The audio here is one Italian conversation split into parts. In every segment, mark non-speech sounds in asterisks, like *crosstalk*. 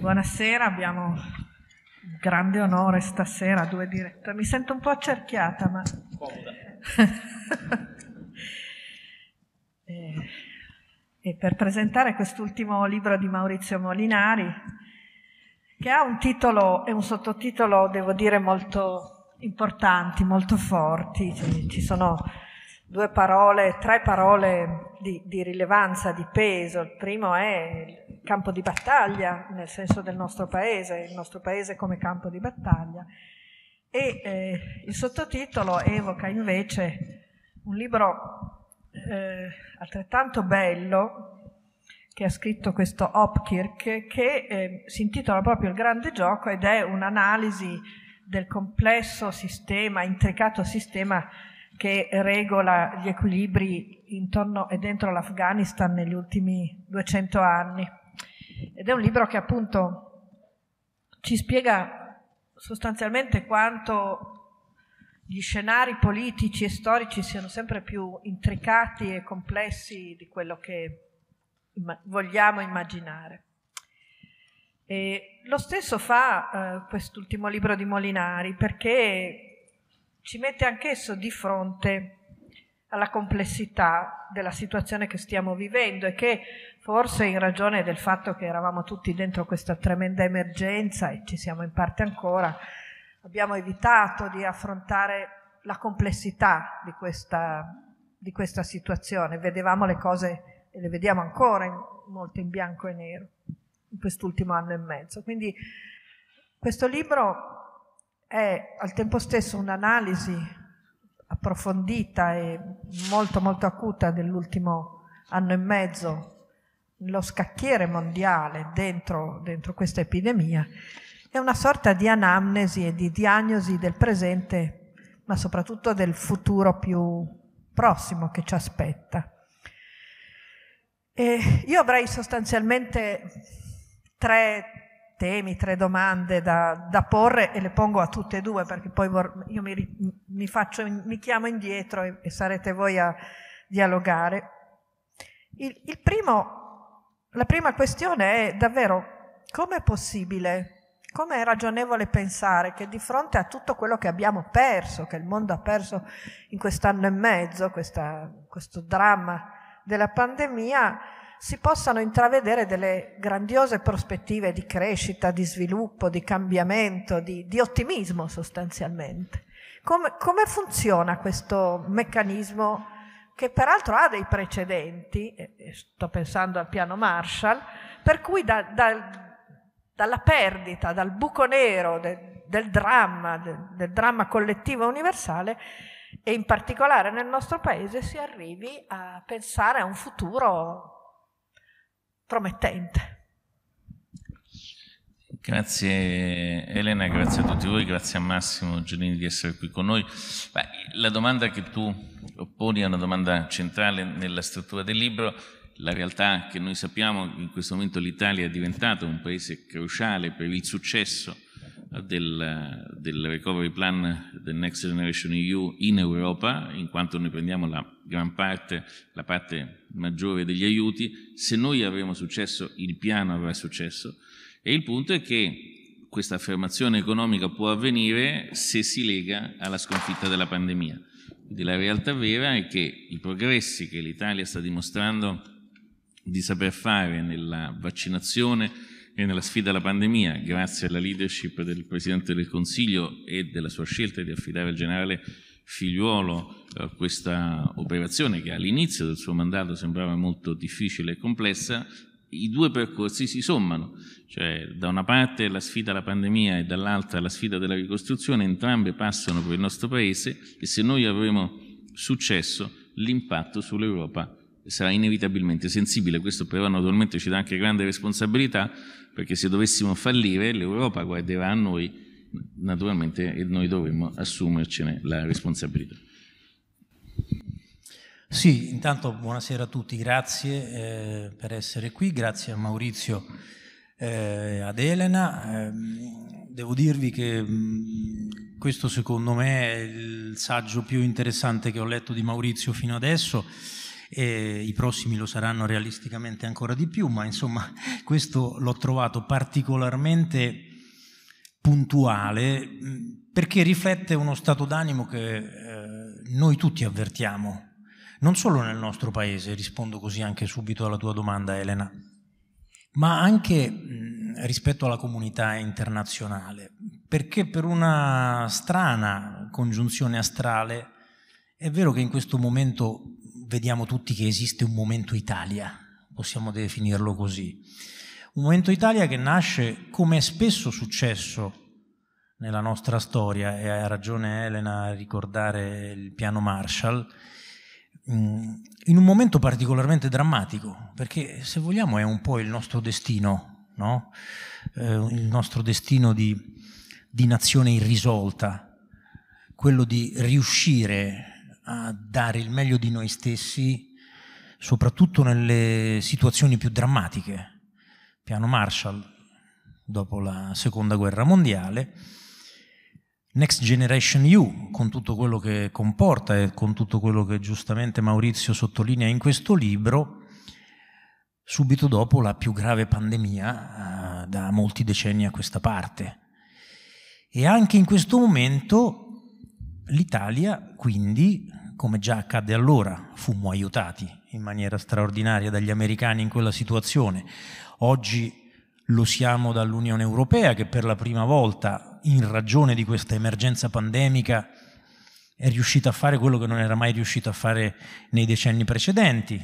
Buonasera, abbiamo un grande onore stasera, due direttori. Mi sento un po' accerchiata, ma... Comoda. *laughs* e, eh, e per presentare quest'ultimo libro di Maurizio Molinari, che ha un titolo e un sottotitolo, devo dire, molto importanti, molto forti. Ci sono due parole, tre parole di, di rilevanza, di peso. Il primo è campo di battaglia, nel senso del nostro paese, il nostro paese come campo di battaglia. E eh, il sottotitolo evoca invece un libro eh, altrettanto bello che ha scritto questo Hopkirk, che eh, si intitola proprio Il grande gioco ed è un'analisi del complesso sistema, intricato sistema che regola gli equilibri intorno e dentro l'Afghanistan negli ultimi 200 anni. Ed è un libro che appunto ci spiega sostanzialmente quanto gli scenari politici e storici siano sempre più intricati e complessi di quello che vogliamo immaginare. E lo stesso fa eh, quest'ultimo libro di Molinari perché ci mette anch'esso di fronte alla complessità della situazione che stiamo vivendo e che forse in ragione del fatto che eravamo tutti dentro questa tremenda emergenza e ci siamo in parte ancora, abbiamo evitato di affrontare la complessità di questa, di questa situazione. Vedevamo le cose e le vediamo ancora in, molto in bianco e nero in quest'ultimo anno e mezzo. Quindi questo libro è al tempo stesso un'analisi approfondita e molto molto acuta dell'ultimo anno e mezzo lo scacchiere mondiale dentro, dentro questa epidemia è una sorta di anamnesi e di diagnosi del presente, ma soprattutto del futuro più prossimo che ci aspetta. E io avrei sostanzialmente tre temi, tre domande da, da, porre e le pongo a tutte e due perché poi vor- io mi, mi, faccio, mi, chiamo indietro e, e, sarete voi a dialogare. Il, il primo, la prima questione è davvero come è possibile, come è ragionevole pensare che di fronte a tutto quello che abbiamo perso, che il mondo ha perso in quest'anno e mezzo, questa, questo dramma della pandemia, si possano intravedere delle grandiose prospettive di crescita, di sviluppo, di cambiamento, di, di ottimismo sostanzialmente. Come, come, funziona questo meccanismo che peraltro ha dei precedenti, sto pensando al piano Marshall, per cui da, da, dalla perdita, dal buco nero de, del dramma, de, del dramma collettivo universale, e in particolare nel nostro paese si arrivi a pensare a un futuro promettente. Grazie Elena, grazie a tutti voi, grazie a Massimo Gelini di essere qui con noi. Beh, la domanda che tu opponi è una domanda centrale nella struttura del libro. La realtà che noi sappiamo in questo momento l'Italia è diventata un paese cruciale per il successo del, del, recovery plan del Next Generation EU in Europa, in quanto noi prendiamo la gran parte, la parte maggiore degli aiuti, se noi avremo successo il piano avrà successo e il punto è che questa affermazione economica può avvenire se si lega alla sconfitta della pandemia. Quindi la realtà vera è che i progressi che l'Italia sta dimostrando di saper fare nella vaccinazione e nella sfida alla pandemia, grazie alla leadership del Presidente del Consiglio e della sua scelta di affidare al generale Figliuolo eh, questa operazione che all'inizio del suo mandato sembrava molto difficile e complessa, i due percorsi si sommano, cioè da una parte la sfida alla pandemia e dall'altra la sfida della ricostruzione, entrambe passano per il nostro Paese e se noi avremo successo l'impatto sull'Europa sarà inevitabilmente sensibile, questo però naturalmente ci dà anche grande responsabilità, perché se dovessimo fallire l'Europa guarderà a noi naturalmente e noi dovremmo assumercene la responsabilità. Sì, intanto buonasera a tutti, grazie eh, per essere qui, grazie a Maurizio, eh, ad Elena. Eh, devo dirvi che mh, mm, questo secondo me è il saggio più interessante che ho letto di Maurizio fino adesso e i prossimi lo saranno realisticamente ancora di più, ma insomma *laughs* questo l'ho trovato particolarmente puntuale perché riflette uno stato d'animo che eh, noi tutti avvertiamo, non solo nel nostro paese, rispondo così anche subito alla tua domanda Elena, ma anche mh, rispetto alla comunità internazionale, perché per una strana congiunzione astrale è vero che in questo momento vediamo tutti che esiste un momento Italia, possiamo definirlo così. Un momento Italia che nasce, come è spesso successo nella nostra storia, e ha ragione Elena a ricordare il piano Marshall, mm, in un momento particolarmente drammatico, perché se vogliamo è un po' il nostro destino, no? eh, il nostro destino di, di nazione irrisolta, quello di riuscire a dare il meglio di noi stessi, soprattutto nelle situazioni più drammatiche. Piano Marshall, dopo la seconda guerra mondiale, Next Generation U, con tutto quello che comporta e con tutto quello che giustamente Maurizio sottolinea in questo libro, subito dopo la più grave pandemia eh, da molti decenni a questa parte. E anche in questo momento L'Italia quindi, come già accadde allora, fummo aiutati in maniera straordinaria dagli americani in quella situazione. Oggi lo siamo dall'Unione Europea che per la prima volta, in ragione di questa emergenza pandemica, è riuscita a fare quello che non era mai riuscita a fare nei decenni precedenti,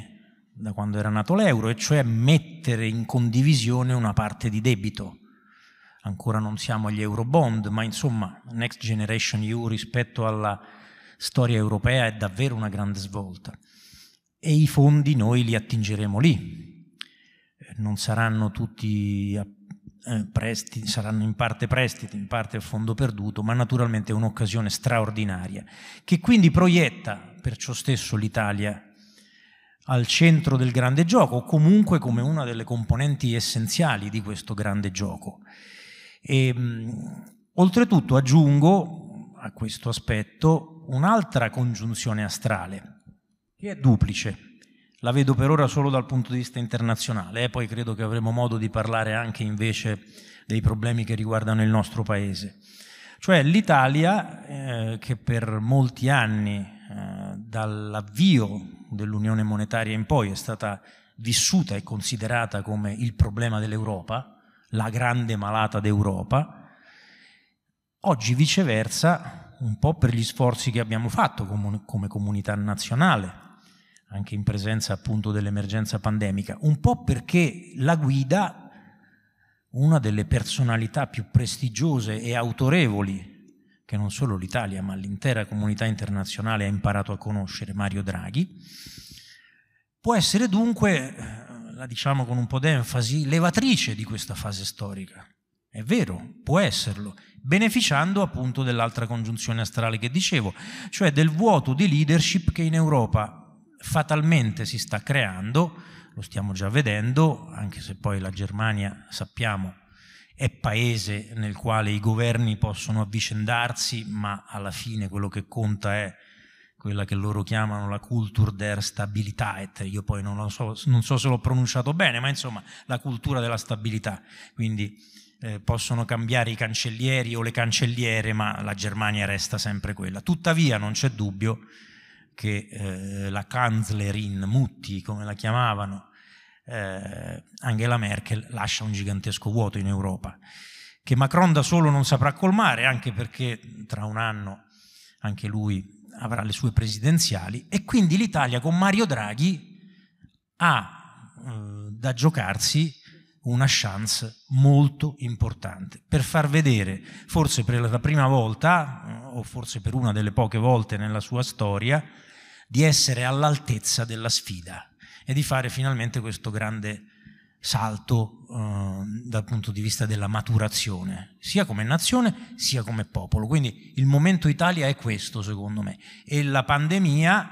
da quando era nato l'euro, e cioè mettere in condivisione una parte di debito ancora non siamo agli Eurobond, ma insomma Next Generation EU rispetto alla storia europea è davvero una grande svolta. E i fondi noi li attingeremo lì. Eh, non saranno tutti eh, prestiti, saranno in parte prestiti, in parte a fondo perduto, ma naturalmente è un'occasione straordinaria, che quindi proietta perciò stesso l'Italia al centro del grande gioco, o comunque come una delle componenti essenziali di questo grande gioco. E, ehm, oltretutto aggiungo a questo aspetto un'altra congiunzione astrale, che è duplice. La vedo per ora solo dal punto di vista internazionale, eh? poi credo che avremo modo di parlare anche invece dei problemi che riguardano il nostro paese. Cioè l'Italia, eh, che per molti anni, eh, dall'avvio dell'Unione Monetaria in poi, è stata vissuta e considerata come il problema dell'Europa, la grande malata d'Europa, oggi viceversa, un po' per gli sforzi che abbiamo fatto come comunità nazionale, anche in presenza appunto dell'emergenza pandemica, un po' perché la guida, una delle personalità più prestigiose e autorevoli che non solo l'Italia ma l'intera comunità internazionale ha imparato a conoscere, Mario Draghi, può essere dunque la diciamo con un po' d'enfasi, levatrice di questa fase storica. È vero, può esserlo, beneficiando appunto dell'altra congiunzione astrale che dicevo, cioè del vuoto di leadership che in Europa fatalmente si sta creando, lo stiamo già vedendo, anche se poi la Germania sappiamo è paese nel quale i governi possono avvicendarsi, ma alla fine quello che conta è quella che loro chiamano la Kultur der Stabilität, io poi non so, non, so, se l'ho pronunciato bene, ma insomma la cultura della stabilità, quindi eh, possono cambiare i cancellieri o le cancelliere, ma la Germania resta sempre quella. Tuttavia non c'è dubbio che eh, la Kanzlerin Mutti, come la chiamavano, eh, Angela Merkel lascia un gigantesco vuoto in Europa, che Macron da solo non saprà colmare, anche perché tra un anno anche lui avrà le sue presidenziali e quindi l'Italia con Mario Draghi ha eh, da giocarsi una chance molto importante per far vedere, forse per la prima volta eh, o forse per una delle poche volte nella sua storia, di essere all'altezza della sfida e di fare finalmente questo grande salto Ehm, dal punto di vista della maturazione, sia come nazione sia come popolo. Quindi il momento Italia è questo, secondo me. E la pandemia,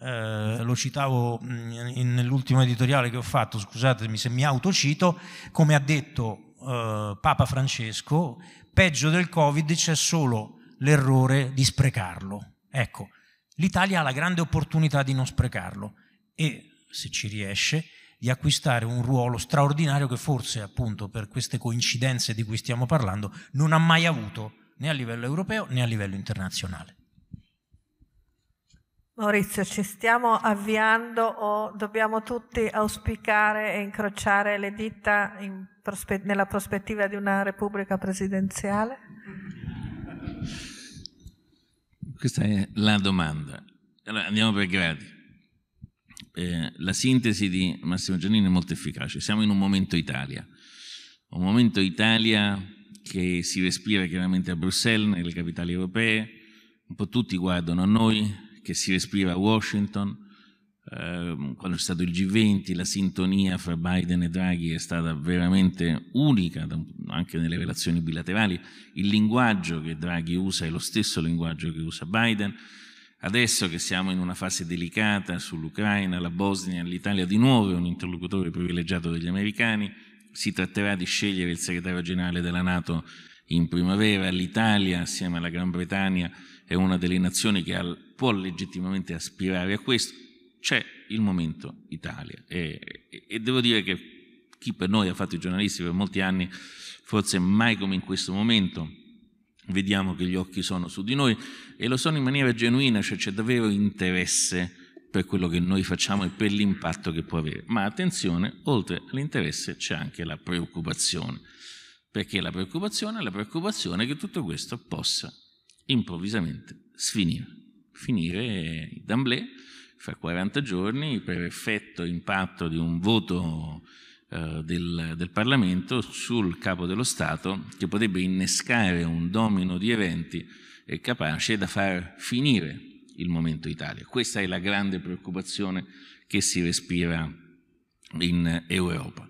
eh, lo citavo mm, nell'ultimo editoriale che ho fatto, scusatemi se mi autocito, come ha detto eh, Papa Francesco, peggio del Covid c'è solo l'errore di sprecarlo. Ecco, l'Italia ha la grande opportunità di non sprecarlo e se ci riesce di acquistare un ruolo straordinario che forse appunto per queste coincidenze di cui stiamo parlando non ha mai avuto né a livello europeo né a livello internazionale. Maurizio, ci stiamo avviando o dobbiamo tutti auspicare e incrociare le dita in prospe- nella prospettiva di una repubblica presidenziale? Questa è la domanda. Allora, andiamo per gradi. Eh, la sintesi di Massimo Giannini è molto efficace. Siamo in un momento Italia, un momento Italia che si respira chiaramente a Bruxelles, nelle capitali europee, un po' tutti guardano a noi, che si respira a Washington, eh, quando c'è stato il G20, la sintonia fra Biden e Draghi è stata veramente unica, anche nelle relazioni bilaterali, il linguaggio che Draghi usa è lo stesso linguaggio che usa Biden, Adesso che siamo in una fase delicata sull'Ucraina, la Bosnia, l'Italia di nuovo è un interlocutore privilegiato degli americani, si tratterà di scegliere il segretario generale della Nato in primavera, l'Italia assieme alla Gran Bretagna è una delle nazioni che può legittimamente aspirare a questo, c'è il momento Italia e, e devo dire che chi per noi ha fatto i giornalisti per molti anni, forse mai come in questo momento, vediamo che gli occhi sono su di noi e lo sono in maniera genuina, cioè c'è davvero interesse per quello che noi facciamo e per l'impatto che può avere. Ma attenzione, oltre all'interesse c'è anche la preoccupazione. Perché la preoccupazione è la preoccupazione che tutto questo possa improvvisamente sfinire. Finire d'amblè fra 40 giorni per effetto impatto di un voto eh, del, del Parlamento sul capo dello Stato che potrebbe innescare un domino di eventi capace da far finire il momento Italia. Questa è la grande preoccupazione che si respira in Europa.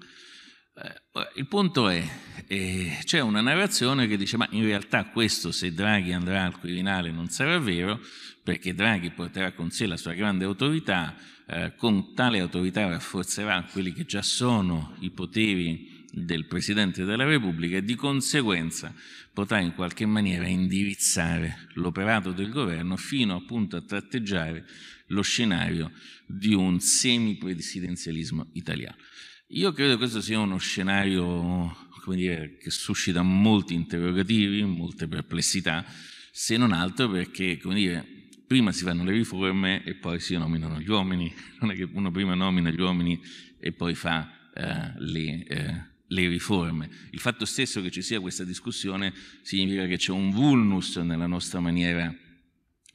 Eh, il punto è, eh, c'è una narrazione che dice ma in realtà questo se Draghi andrà al Quirinale non sarà vero perché Draghi porterà con sé la sua grande autorità, eh, con tale autorità rafforzerà quelli che già sono i poteri del Presidente della Repubblica e di conseguenza potrà in qualche maniera indirizzare l'operato del governo fino appunto a tratteggiare lo scenario di un semi-presidenzialismo italiano. Io credo che questo sia uno scenario dire, che suscita molti interrogativi, molte perplessità, se non altro perché dire, prima si fanno le riforme e poi si nominano gli uomini, non è che uno prima nomina gli uomini e poi fa eh, le, eh, le riforme. Il fatto stesso che ci sia questa discussione significa che c'è un vulnus nella nostra maniera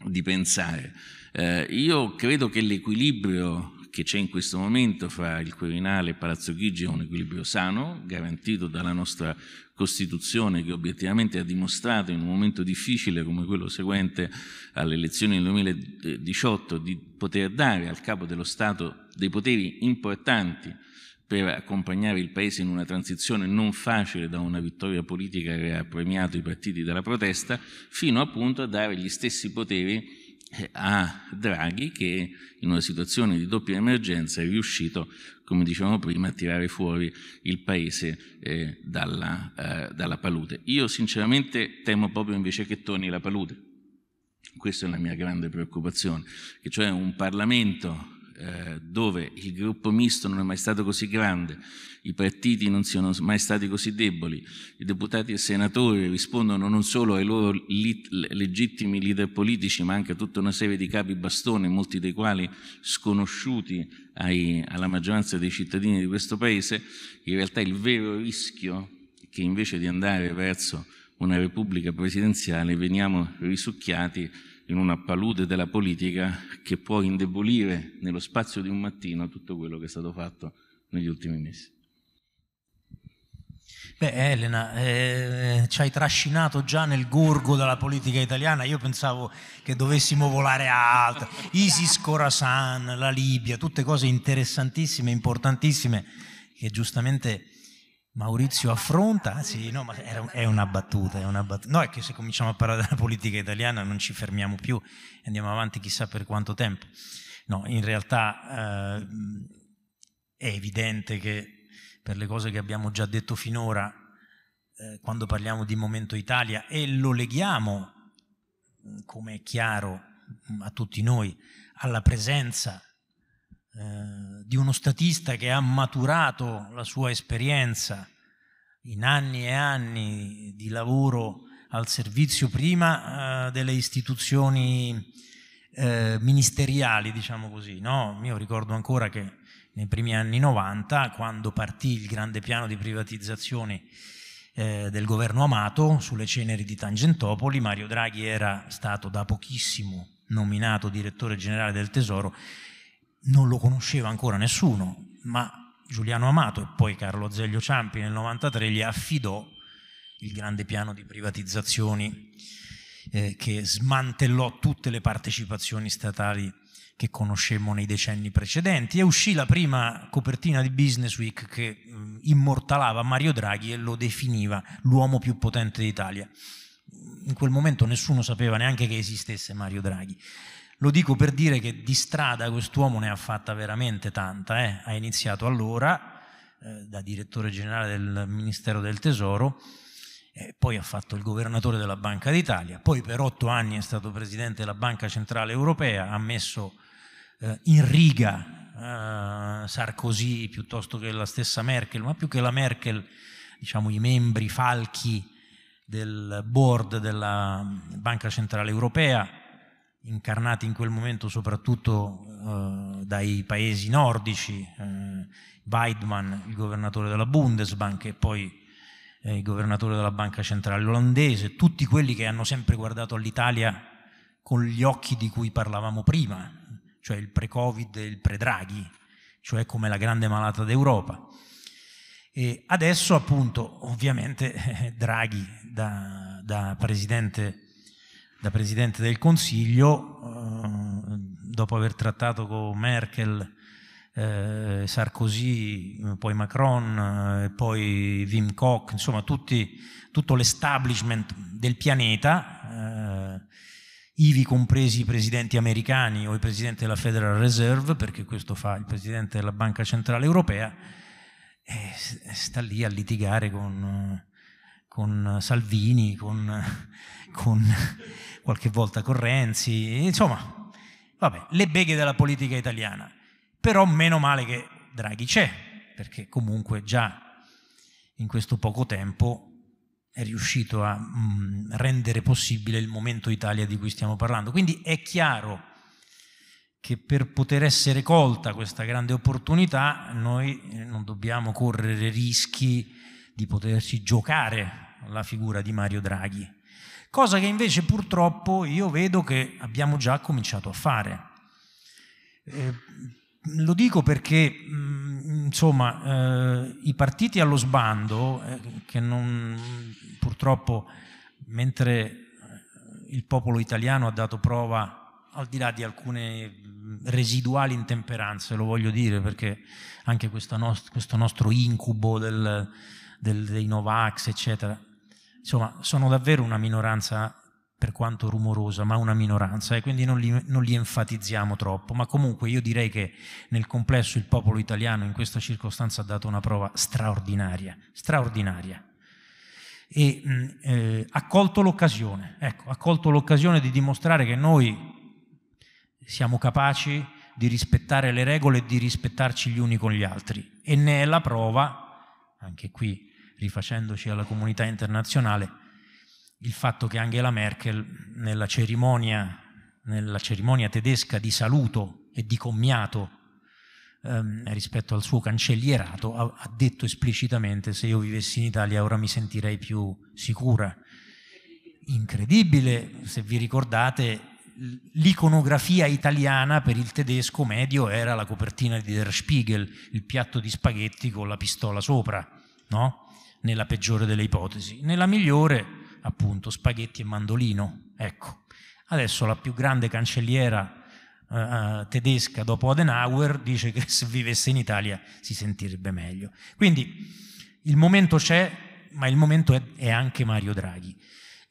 di pensare. Eh, io credo che l'equilibrio che c'è in questo momento fra il Quirinale e Palazzo Chigi è un equilibrio sano, garantito dalla nostra Costituzione che obiettivamente ha dimostrato in un momento difficile come quello seguente alle elezioni del 2018 di poter dare al Capo dello Stato dei poteri importanti per accompagnare il Paese in una transizione non facile da una vittoria politica che ha premiato i partiti dalla protesta, fino appunto a dare gli stessi poteri eh, a Draghi che in una situazione di doppia emergenza è riuscito, come dicevamo prima, a tirare fuori il paese eh, dalla, eh, dalla, palude. Io sinceramente temo proprio invece che torni la palude. Questa è la mia grande preoccupazione, che cioè un Parlamento eh, dove il gruppo misto non è mai stato così grande, i partiti non siano mai stati così deboli, i deputati e i senatori rispondono non solo ai loro lit- legittimi leader politici, ma anche a tutta una serie di capi bastone, molti dei quali sconosciuti ai, alla maggioranza dei cittadini di questo Paese, in realtà il vero rischio è che invece di andare verso una repubblica presidenziale veniamo risucchiati in una palude della politica che può indebolire nello spazio di un mattino tutto quello che è stato fatto negli ultimi mesi. Beh Elena, eh, ci hai trascinato già nel gorgo della politica italiana, io pensavo che dovessimo volare alto, Isis Khorasan, la Libia, tutte cose interessantissime, importantissime che giustamente Maurizio affronta, sì, no, ma è una battuta, è una battuta. No, è che se cominciamo a parlare della politica italiana non ci fermiamo più andiamo avanti chissà per quanto tempo. No, in realtà eh, è evidente che per le cose che abbiamo già detto finora, eh, quando parliamo di Momento Italia e lo leghiamo, mm, come è chiaro mm, a tutti noi, alla presenza eh, di uno statista che ha maturato la sua esperienza in anni e anni di lavoro al servizio prima eh, delle istituzioni eh, ministeriali, diciamo così. No? Io ricordo ancora che nei primi anni 90, quando partì il grande piano di privatizzazione eh, del governo Amato sulle ceneri di Tangentopoli, Mario Draghi era stato da pochissimo nominato direttore generale del Tesoro non lo conosceva ancora nessuno, ma Giuliano Amato e poi Carlo Zeglio Ciampi nel 93 gli affidò il grande piano di privatizzazioni eh, che smantellò tutte le partecipazioni statali che conoscemmo nei decenni precedenti e uscì la prima copertina di Business Week che mh, mm, immortalava Mario Draghi e lo definiva l'uomo più potente d'Italia. In quel momento nessuno sapeva neanche che esistesse Mario Draghi. Lo dico per dire che di strada quest'uomo ne ha fatta veramente tanta, eh. ha iniziato allora eh, da direttore generale del Ministero del Tesoro, eh, poi ha fatto il governatore della Banca d'Italia, poi per otto anni è stato presidente della Banca Centrale Europea, ha messo eh, in riga eh, Sarkozy piuttosto che la stessa Merkel, ma più che la Merkel, diciamo i membri falchi del board della Banca Centrale Europea, incarnati in quel momento soprattutto eh, dai paesi nordici, eh, Weidmann, il governatore della Bundesbank e poi eh, il governatore della Banca Centrale Olandese, tutti quelli che hanno sempre guardato all'Italia con gli occhi di cui parlavamo prima, cioè il pre-Covid e il pre-Draghi, cioè come la grande malata d'Europa. E adesso appunto, ovviamente, *laughs* Draghi da, da presidente da Presidente del Consiglio, eh, dopo aver trattato con Merkel, eh, Sarkozy, poi Macron, eh, poi Wim Koch, insomma tutti, tutto l'establishment del pianeta, ivi compresi i presidenti americani o il presidente della Federal Reserve, perché questo fa il presidente della Banca Centrale Europea, sta lì a litigare con, con Salvini, con, con qualche volta con Renzi, insomma, vabbè, le beghe della politica italiana. Però meno male che Draghi c'è, perché comunque già in questo poco tempo è riuscito a mh, mm, rendere possibile il momento Italia di cui stiamo parlando. Quindi è chiaro che per poter essere colta questa grande opportunità noi non dobbiamo correre rischi di poterci giocare la figura di Mario Draghi cosa che invece purtroppo io vedo che abbiamo già cominciato a fare. Eh, lo dico perché, mm, insomma, eh, i partiti allo sbando, eh, che non, purtroppo, mentre eh, il popolo italiano ha dato prova, al di là di alcune mm, residuali intemperanze, lo voglio dire, perché anche nost questo nostro incubo del, del, dei Novax, eccetera, Insomma, sono davvero una minoranza per quanto rumorosa, ma una minoranza, e eh, quindi non li, non li, enfatizziamo troppo. Ma comunque io direi che nel complesso il popolo italiano in questa circostanza ha dato una prova straordinaria, straordinaria. E mm, eh, ha colto l'occasione, ecco, ha colto l'occasione di dimostrare che noi siamo capaci di rispettare le regole e di rispettarci gli uni con gli altri. E ne è la prova, anche qui rifacendoci alla comunità internazionale, il fatto che Angela Merkel nella cerimonia, nella cerimonia tedesca di saluto e di commiato ehm, rispetto al suo cancellierato ha, ha detto esplicitamente se io vivessi in Italia ora mi sentirei più sicura. Incredibile, se vi ricordate, l'iconografia italiana per il tedesco medio era la copertina di Der Spiegel, il piatto di spaghetti con la pistola sopra, no? nella peggiore delle ipotesi, nella migliore appunto spaghetti e mandolino. Ecco, adesso la più grande cancelliera eh, eh tedesca dopo Adenauer dice che *laughs* se vivesse in Italia si sentirebbe meglio. Quindi il momento c'è, ma il momento è, è anche Mario Draghi.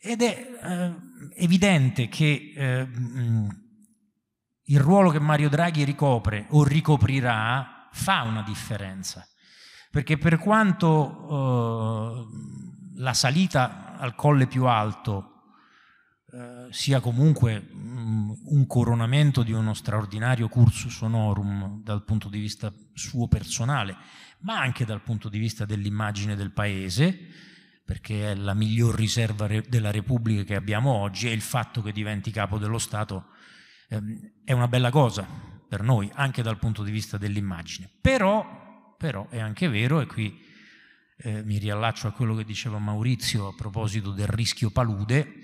Ed è eh, evidente che eh, mm, il ruolo che Mario Draghi ricopre o ricoprirà fa una differenza perché per quanto eh, la salita al colle più alto eh, sia comunque mh, mm, un coronamento di uno straordinario cursus honorum dal punto di vista suo personale, ma anche dal punto di vista dell'immagine del paese, perché è la miglior riserva re della Repubblica che abbiamo oggi e il fatto che diventi capo dello Stato eh, è una bella cosa per noi, anche dal punto di vista dell'immagine. Però però è anche vero, e qui eh, mi riallaccio a quello che diceva Maurizio a proposito del rischio palude,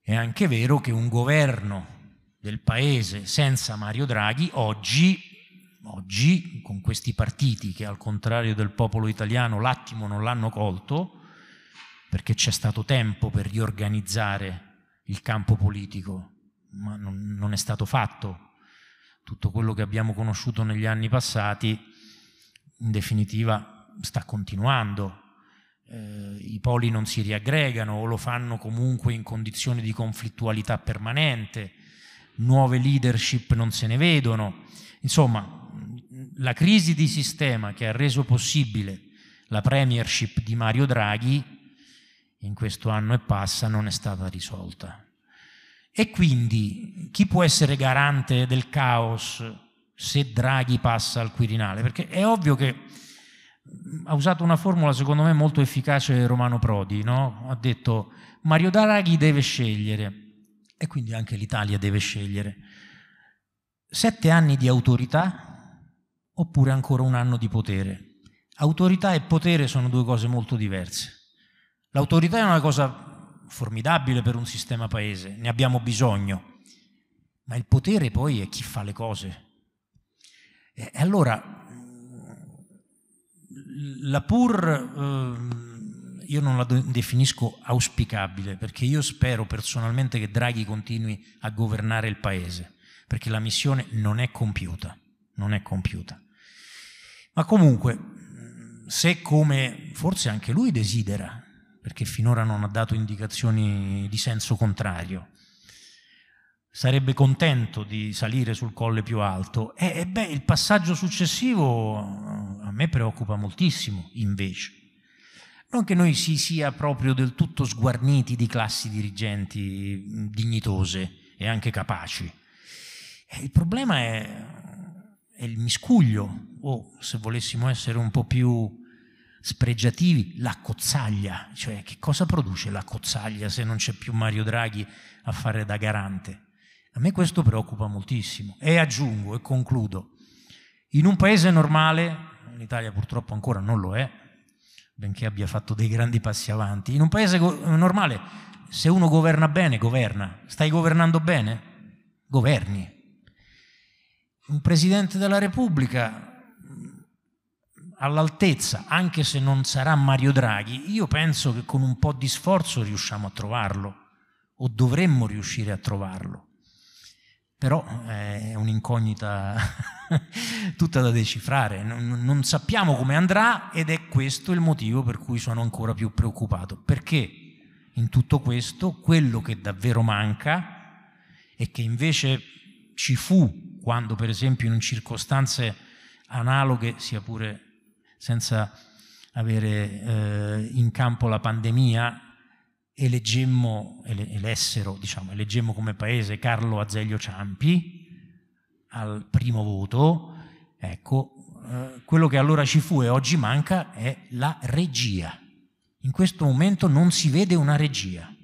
è anche vero che un governo del paese senza Mario Draghi oggi, oggi con questi partiti che al contrario del popolo italiano l'attimo non l'hanno colto, perché c'è stato tempo per riorganizzare il campo politico, ma non, non è stato fatto tutto quello che abbiamo conosciuto negli anni passati in definitiva sta continuando. Eh, I poli non si riaggregano o lo fanno comunque in condizioni di conflittualità permanente, nuove leadership non se ne vedono. Insomma, la crisi di sistema che ha reso possibile la premiership di Mario Draghi in questo anno e passa non è stata risolta. E quindi chi può essere garante del caos se Draghi passa al Quirinale, perché è ovvio che mm, ha usato una formula secondo me molto efficace Romano Prodi, no? ha detto Mario Draghi deve scegliere e quindi anche l'Italia deve scegliere sette anni di autorità oppure ancora un anno di potere. Autorità e potere sono due cose molto diverse. L'autorità è una cosa formidabile per un sistema paese, ne abbiamo bisogno, ma il potere poi è chi fa le cose e allora, la pur eh, io non la definisco auspicabile, perché io spero personalmente che Draghi continui a governare il paese, perché la missione non è compiuta, non è compiuta. Ma comunque, se come forse anche lui desidera, perché finora non ha dato indicazioni di senso contrario, sarebbe contento di salire sul colle più alto. E, beh, il passaggio successivo eh, a me preoccupa moltissimo, invece. Non che noi si sia proprio del tutto sguarniti di classi dirigenti mm, dignitose e anche capaci. il problema è, è il miscuglio, o se volessimo essere un po' più spregiativi, l'accozzaglia. cioè che cosa produce l'accozzaglia se non c'è più Mario Draghi a fare da garante? A me questo preoccupa moltissimo e aggiungo e concludo. In un paese normale, l'Italia purtroppo ancora non lo è, benché abbia fatto dei grandi passi avanti, in un paese normale se uno governa bene, governa. Stai governando bene? Governi. Un presidente della Repubblica all'altezza, anche se non sarà Mario Draghi, io penso che con un po' di sforzo riusciamo a trovarlo o dovremmo riuscire a trovarlo però eh, è un'incognita *laughs* tutta da decifrare, non, non sappiamo come andrà ed è questo il motivo per cui sono ancora più preoccupato, perché in tutto questo quello che davvero manca e che invece ci fu quando per esempio in circostanze analoghe, sia pure senza avere eh, in campo la pandemia, eleggemmo, elessero, diciamo, eleggemmo come paese Carlo Azeglio Ciampi al primo voto, ecco, eh, quello che allora ci fu e oggi manca è la regia. In questo momento non si vede una regia.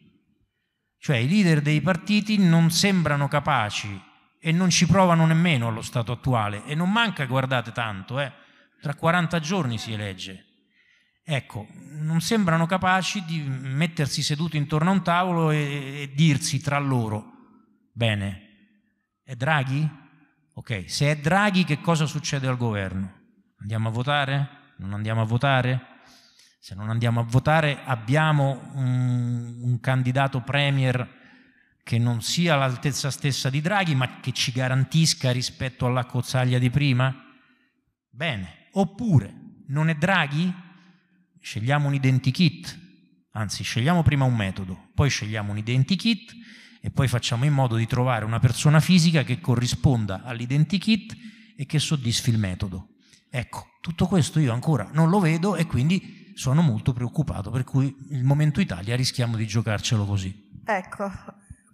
Cioè i leader dei partiti non sembrano capaci e non ci provano nemmeno allo stato attuale e non manca, guardate tanto, eh, tra 40 giorni si elegge Ecco, non sembrano capaci di mettersi seduti intorno a un tavolo e, e dirsi tra loro, bene, è Draghi? Ok, se è Draghi che cosa succede al governo? Andiamo a votare? Non andiamo a votare? Se non andiamo a votare abbiamo un, un candidato premier che non sia all'altezza stessa di Draghi, ma che ci garantisca rispetto all'accozzaglia di prima? Bene. Oppure non è Draghi? scegliamo un identikit, anzi scegliamo prima un metodo, poi scegliamo un identikit e poi facciamo in modo di trovare una persona fisica che corrisponda all'identikit e che soddisfi il metodo. Ecco, tutto questo io ancora non lo vedo e quindi sono molto preoccupato, per cui il momento Italia rischiamo di giocarcelo così. Ecco,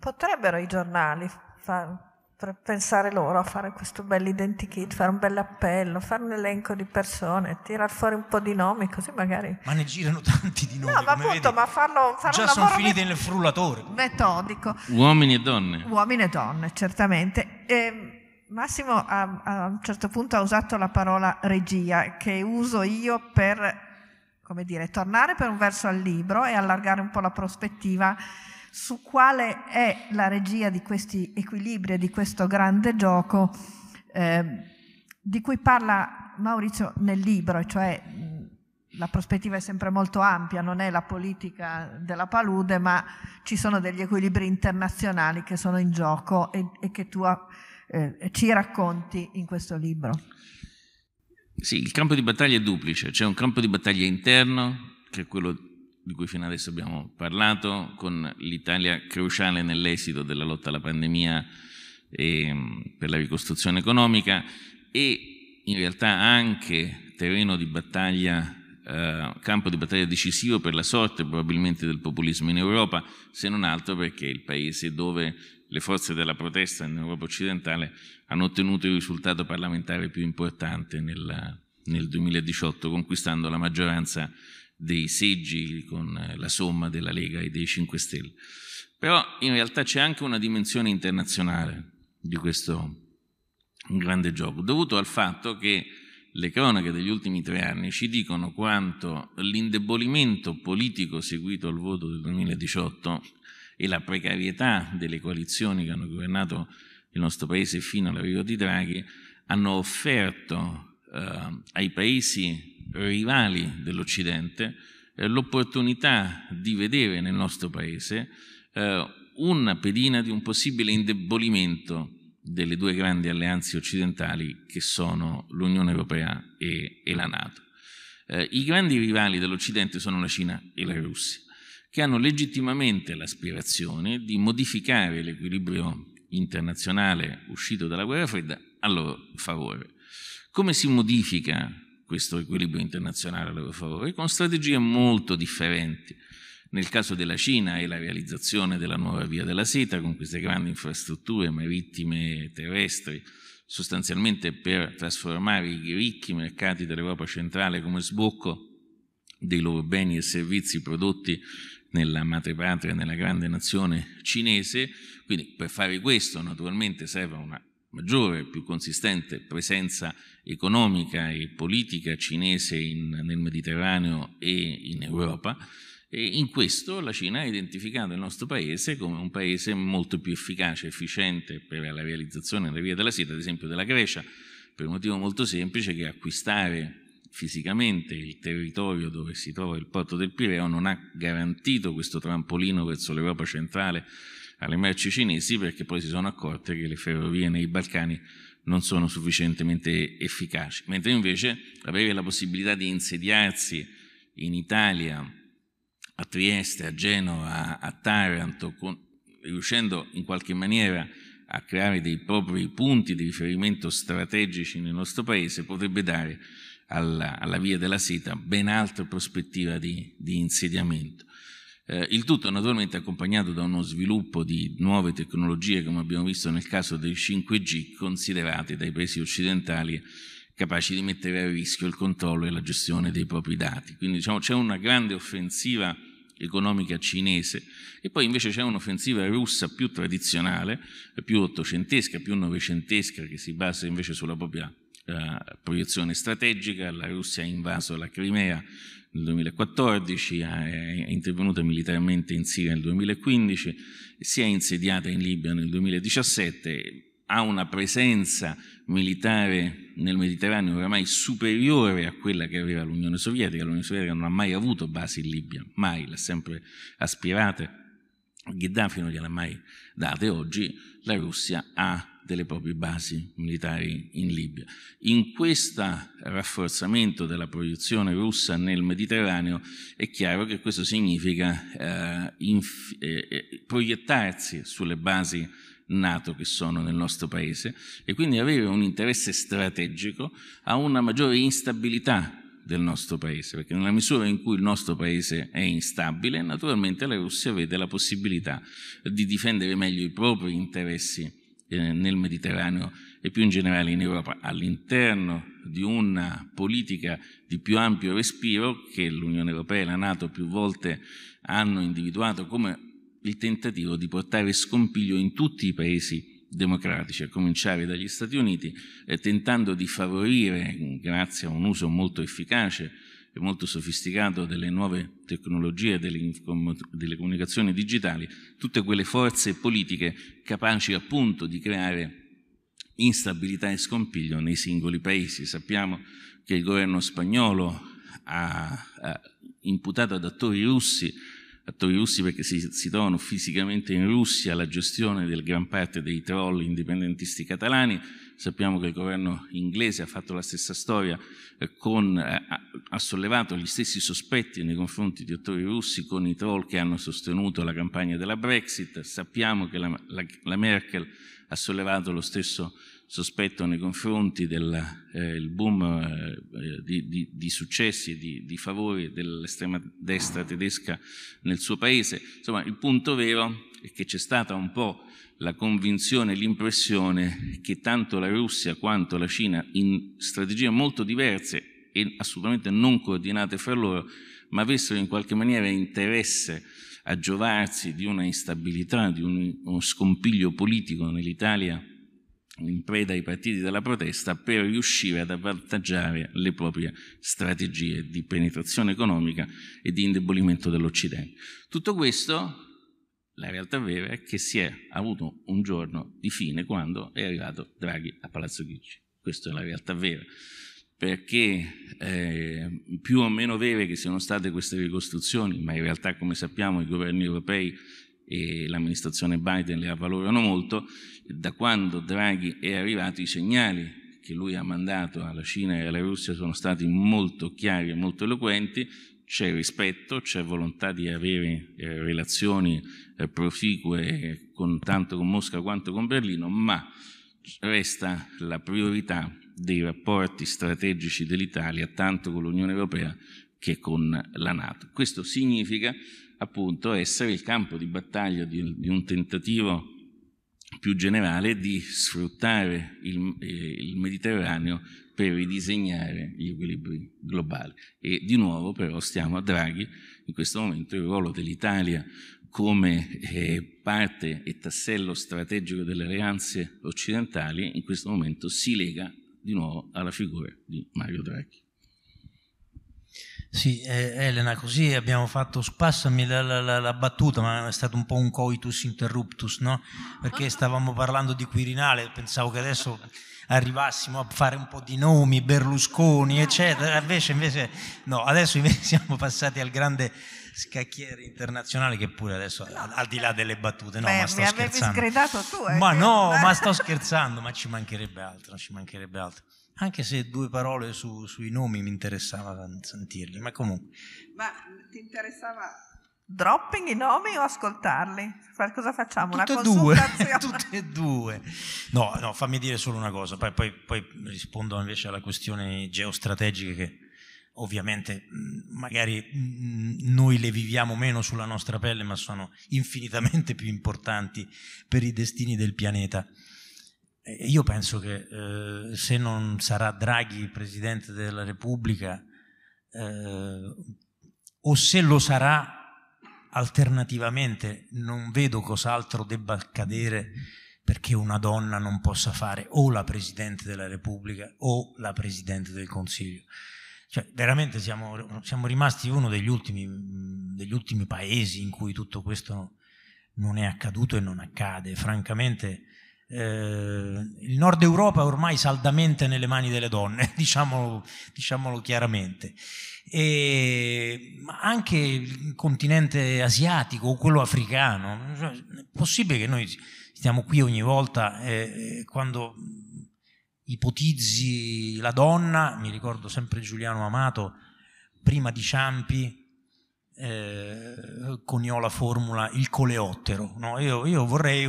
potrebbero i giornali fa- pensare loro a fare questo bel identikit, fare un bel appello, fare un elenco di persone, tirar fuori un po' di nomi così magari... Ma ne girano tanti di nomi. No, ma appunto, vedi, ma farlo... Fare già sono finiti met- nel frullatore. Metodico. Uomini e donne. Uomini e donne, certamente. E ehm, Massimo a, a un certo punto ha usato la parola regia che uso io per, come dire, tornare per un verso al libro e allargare un po' la prospettiva su quale è la regia di questi equilibri e di questo grande gioco eh, di cui parla Maurizio nel libro, cioè la prospettiva è sempre molto ampia, non è la politica della palude, ma ci sono degli equilibri internazionali che sono in gioco e, e che tu eh, ci racconti in questo libro. Sì, il campo di battaglia è duplice, c'è un campo di battaglia interno, che è quello di cui fino adesso abbiamo parlato, con l'Italia cruciale nell'esito della lotta alla pandemia e mm, per la ricostruzione economica e in realtà anche terreno di battaglia, eh, campo di battaglia decisivo per la sorte probabilmente del populismo in Europa, se non altro perché è il paese dove le forze della protesta in Europa occidentale hanno ottenuto il risultato parlamentare più importante nel, nel 2018, conquistando la maggioranza dei seggi con eh, la somma della Lega e dei 5 Stelle. Però in realtà c'è anche una dimensione internazionale di questo grande gioco, dovuto al fatto che le cronache degli ultimi tre anni ci dicono quanto l'indebolimento politico seguito al voto del 2018 e la precarietà delle coalizioni che hanno governato il nostro paese fino all'arrivo di Draghi hanno offerto eh, ai paesi rivali eh, dell'Occidente eh, l'opportunità di vedere nel nostro paese eh, una pedina di un possibile indebolimento delle due grandi alleanze occidentali che sono l'Unione Europea e, e la Nato. Eh, I grandi rivali dell'Occidente sono la Cina e la Russia, che hanno legittimamente l'aspirazione di modificare l'equilibrio internazionale uscito dalla guerra fredda a loro favore. Come si modifica questo equilibrio internazionale a loro favore, con strategie molto differenti. Nel caso della Cina è la realizzazione della nuova via della seta con queste grandi infrastrutture marittime e terrestri, sostanzialmente per trasformare i ricchi mercati dell'Europa centrale come sbocco dei loro beni e servizi prodotti nella madre patria, nella grande nazione cinese. Quindi per fare questo naturalmente serve una maggiore, più consistente presenza economica e politica cinese in, nel Mediterraneo e in Europa. E in questo la Cina ha identificato il nostro paese come un paese molto più efficace, efficiente per la realizzazione della via della seta, ad esempio della Grecia, per un motivo molto semplice che acquistare fisicamente il territorio dove si trova il porto del Pireo non ha garantito questo trampolino verso l'Europa centrale alle merci cinesi perché poi si sono accorte che le ferrovie nei Balcani non sono sufficientemente efficaci, mentre invece avere la possibilità di insediarsi in Italia, a Trieste, a Genova, a Taranto, con, riuscendo in qualche maniera a creare dei propri punti di riferimento strategici nel nostro paese, potrebbe dare alla, alla via della seta ben altra prospettiva di, di insediamento. Eh, il tutto naturalmente accompagnato da uno sviluppo di nuove tecnologie, come abbiamo visto nel caso del 5G, considerate dai paesi occidentali capaci di mettere a rischio il controllo e la gestione dei propri dati. Quindi diciamo, c'è una grande offensiva economica cinese e poi invece c'è un'offensiva russa più tradizionale, più ottocentesca, più novecentesca, che si basa invece sulla propria eh, proiezione strategica. La Russia ha invaso la Crimea nel 2014, è intervenuta militarmente in Siria nel 2015, si è insediata in Libia nel 2017, ha una presenza militare nel Mediterraneo oramai superiore a quella che aveva l'Unione Sovietica. L'Unione Sovietica non ha mai avuto basi in Libia, mai, le ha sempre aspirate. Gheddafi non gliel'ha mai date. Oggi la Russia ha delle proprie basi militari in Libia. In questo rafforzamento della proiezione russa nel Mediterraneo è chiaro che questo significa eh, inf- eh, eh, proiettarsi sulle basi NATO che sono nel nostro paese e quindi avere un interesse strategico a una maggiore instabilità del nostro paese, perché nella misura in cui il nostro paese è instabile, naturalmente la Russia vede la possibilità di difendere meglio i propri interessi eh, nel Mediterraneo e più in generale in Europa, all'interno di una politica di più ampio respiro che l'Unione Europea e la Nato più volte hanno individuato come il tentativo di portare scompiglio in tutti i paesi democratici, a cominciare dagli Stati Uniti, eh, tentando di favorire, grazie a un uso molto efficace e molto sofisticato delle nuove tecnologie delle, delle comunicazioni digitali, tutte quelle forze politiche capaci appunto di creare instabilità e scompiglio nei singoli paesi. Sappiamo che il governo spagnolo ha, ha imputato ad attori russi, attori russi perché si, si, trovano fisicamente in Russia, la gestione del gran parte dei troll indipendentisti catalani Sappiamo che il governo inglese ha fatto la stessa storia, eh, con, eh, ha sollevato gli stessi sospetti nei confronti di attori russi con i troll che hanno sostenuto la campagna della Brexit. Sappiamo che la, la, la Merkel ha sollevato lo stesso sospetto nei confronti del eh, boom eh, eh, di, di, di, successi e di, di favori dell'estrema destra tedesca nel suo paese. Insomma, il punto vero è che c'è stata un po' la convinzione l'impressione che tanto la Russia quanto la Cina, in strategie molto diverse e assolutamente non coordinate fra loro, ma avessero in qualche maniera interesse a giovarsi di una instabilità, di uno scompiglio politico nell'Italia in preda ai partiti della protesta per riuscire ad avvantaggiare le proprie strategie di penetrazione economica e di indebolimento dell'Occidente. Tutto questo la realtà vera è che si è avuto un giorno di fine quando è arrivato Draghi a Palazzo Chigi. Questa è la realtà vera, perché eh, più o meno vere che siano state queste ricostruzioni, ma in realtà come sappiamo i governi europei e l'amministrazione Biden le avvalorano molto, da quando Draghi è arrivato i segnali che lui ha mandato alla Cina e alla Russia sono stati molto chiari e molto eloquenti, c'è rispetto, c'è volontà di avere eh, relazioni eh, proficue eh, con, tanto con Mosca quanto con Berlino, ma resta la priorità dei rapporti strategici dell'Italia tanto con l'Unione Europea che con la Nato. Questo significa appunto essere il campo di battaglia di, di un tentativo più generale di sfruttare il, eh, il Mediterraneo per ridisegnare gli equilibri globali. E di nuovo però stiamo a Draghi, in questo momento il ruolo dell'Italia come eh, parte e tassello strategico delle alleanze occidentali in questo momento si lega di nuovo alla figura di Mario Draghi. Sì, eh, Elena, così abbiamo fatto, spassami la, la, la, battuta, ma è stato un po' un coitus interruptus, no? Perché ah. stavamo parlando di Quirinale, pensavo che adesso *laughs* arrivassimo a fare un po' di nomi, Berlusconi, eccetera. Invece, invece no, adesso invece *laughs* siamo passati al grande scacchiere internazionale che pure adesso al, al di là delle battute no Beh, ma sto mi scherzando tu, eh, ma no ma *laughs* sto scherzando ma ci mancherebbe altro ci mancherebbe altro anche se due parole su, sui nomi mi interessava sentirli ma comunque ma ti interessava dropping i nomi o ascoltarli? Cosa facciamo? Tutte una Due, *laughs* tutte e due. No, no, fammi dire solo una cosa, poi, poi, poi rispondo invece alla questione geostrategica che ovviamente magari noi le viviamo meno sulla nostra pelle, ma sono infinitamente più importanti per i destini del pianeta. Io penso che eh, se non sarà Draghi Presidente della Repubblica, eh, o se lo sarà, alternativamente non vedo cos'altro debba accadere perché una donna non possa fare o la Presidente della Repubblica o la Presidente del Consiglio. Cioè, veramente siamo, siamo, rimasti uno degli ultimi, degli ultimi, paesi in cui tutto questo non è accaduto e non accade. Francamente, eh, il nord Europa è ormai saldamente nelle mani delle donne, *laughs* diciamolo, diciamolo chiaramente. E anche il continente asiatico o quello africano, cioè, è possibile che noi stiamo qui ogni volta eh, eh, quando ipotizzi la donna, mi ricordo sempre Giuliano Amato, prima di Ciampi, eh, coniò la formula il coleottero. No? Io, io vorrei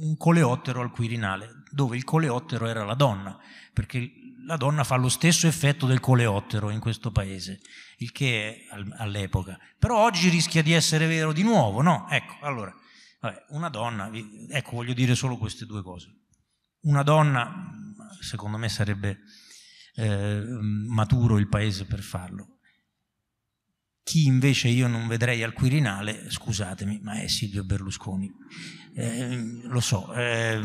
un coleottero al Quirinale, dove il coleottero era la donna, perché la donna fa lo stesso effetto del coleottero in questo paese, il che è all'epoca. Però oggi rischia di essere vero di nuovo, no? Ecco, allora, vabbè, una donna, ecco, voglio dire solo queste due cose. Una donna, secondo me sarebbe eh, maturo il paese per farlo, chi invece io non vedrei al Quirinale, scusatemi, ma è Silvio Berlusconi. Eh, lo so, eh,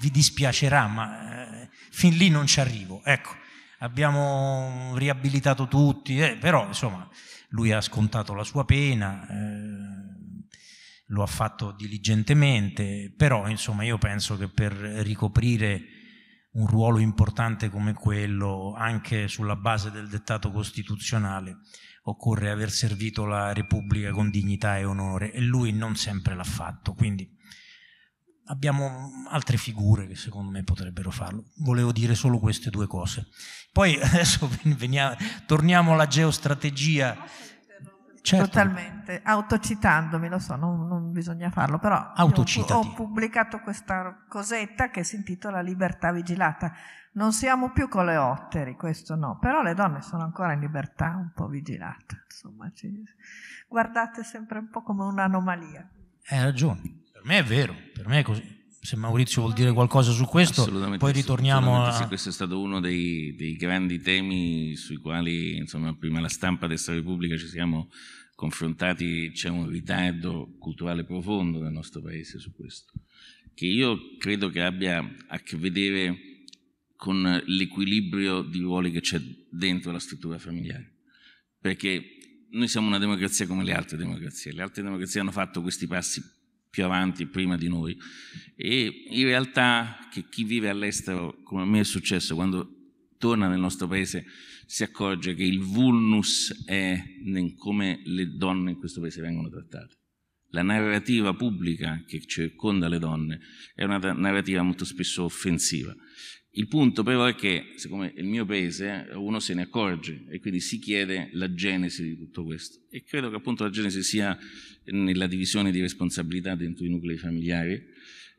vi dispiacerà, ma eh, fin lì non ci arrivo. Ecco, abbiamo riabilitato tutti, eh, però insomma lui ha scontato la sua pena, eh, lo ha fatto diligentemente, però insomma io penso che per ricoprire un ruolo importante come quello, anche sulla base del dettato costituzionale, occorre aver servito la Repubblica con dignità e onore e lui non sempre l'ha fatto, quindi abbiamo altre figure che secondo me potrebbero farlo. Volevo dire solo queste due cose. Poi *laughs* adesso veniamo, torniamo alla geostrategia. Certo. Totalmente, autocitandomi, lo so, non, non bisogna farlo, però ho, ho pubblicato questa cosetta che si intitola Libertà Vigilata non siamo più coleotteri, questo no, però le donne sono ancora in libertà, un po' vigilate, insomma, ci... guardate sempre un po' come un'anomalia. Hai ragione, per me è vero, per me è così. Se Maurizio vuol dire qualcosa su questo, poi ritorniamo sì, a... Sì, questo è stato uno dei, dei grandi temi sui quali, insomma, prima la stampa della Repubblica ci siamo confrontati, c'è un ritardo culturale profondo nel nostro paese su questo, che io credo che abbia a che vedere con l'equilibrio di ruoli che c'è dentro la struttura familiare. Perché noi siamo una democrazia come le altre democrazie, le altre democrazie hanno fatto questi passi più avanti prima di noi e in realtà che chi vive all'estero, come a me è successo, quando torna nel nostro paese si accorge che il vulnus è in come le donne in questo paese vengono trattate. La narrativa pubblica che circonda le donne è una narrativa molto spesso offensiva il punto però è che, siccome il mio paese, uno se ne accorge e quindi si chiede la genesi di tutto questo. E credo che appunto la genesi sia nella divisione di responsabilità dentro i nuclei familiari,